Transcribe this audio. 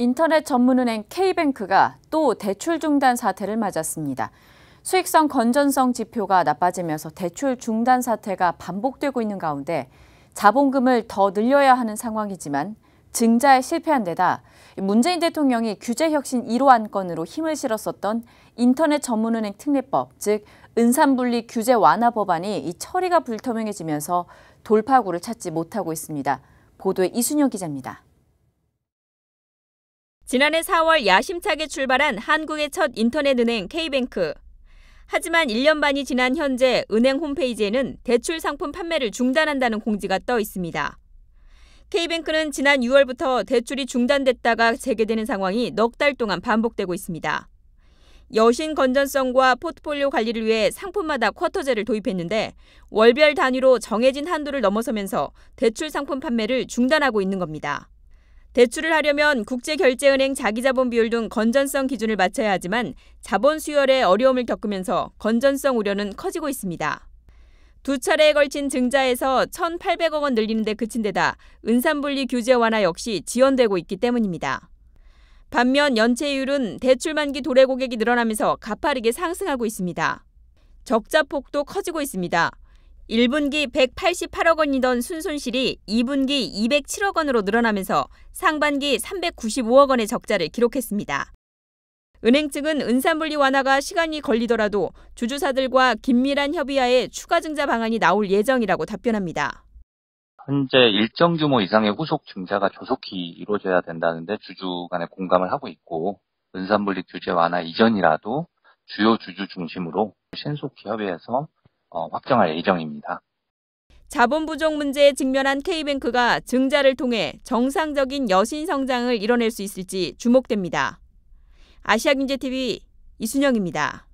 인터넷 전문은행 K뱅크가 또 대출 중단 사태를 맞았습니다. 수익성 건전성 지표가 나빠지면서 대출 중단 사태가 반복되고 있는 가운데 자본금을 더 늘려야 하는 상황이지만 증자에 실패한 데다 문재인 대통령이 규제혁신 1호 안건으로 힘을 실었었던 인터넷 전문은행 특례법, 즉 은산분리 규제 완화 법안이 이 처리가 불투명해지면서 돌파구를 찾지 못하고 있습니다. 보도에 이순영 기자입니다. 지난해 4월 야심차게 출발한 한국의 첫 인터넷 은행 K뱅크. 하지만 1년 반이 지난 현재 은행 홈페이지에는 대출 상품 판매를 중단한다는 공지가 떠 있습니다. K뱅크는 지난 6월부터 대출이 중단됐다가 재개되는 상황이 넉 달 동안 반복되고 있습니다. 여신 건전성과 포트폴리오 관리를 위해 상품마다 쿼터제를 도입했는데 월별 단위로 정해진 한도를 넘어서면서 대출 상품 판매를 중단하고 있는 겁니다. 대출을 하려면 국제결제은행 자기자본 비율 등 건전성 기준을 맞춰야 하지만 자본 수혈에 어려움을 겪으면서 건전성 우려는 커지고 있습니다. 두 차례에 걸친 증자에서 1,800억 원 늘리는 데 그친 데다 은산분리 규제 완화 역시 지연되고 있기 때문입니다. 반면 연체율은 대출 만기 도래 고객이 늘어나면서 가파르게 상승하고 있습니다. 적자 폭도 커지고 있습니다. 1분기 188억 원이던 순손실이 2분기 207억 원으로 늘어나면서 상반기 395억 원의 적자를 기록했습니다. 은행 측은 은산분리 완화가 시간이 걸리더라도 주주사들과 긴밀한 협의하에 추가 증자 방안이 나올 예정이라고 답변합니다. 현재 일정 규모 이상의 후속 증자가 조속히 이루어져야 된다는데 주주 간에 공감을 하고 있고 은산분리 규제 완화 이전이라도 주요 주주 중심으로 신속히 협의해서 어, 확정할 예정입니다. 자본 부족 문제에 직면한 K뱅크가 증자를 통해 정상적인 여신 성장을 이뤄낼 수 있을지 주목됩니다. 아시아경제TV 이순영입니다.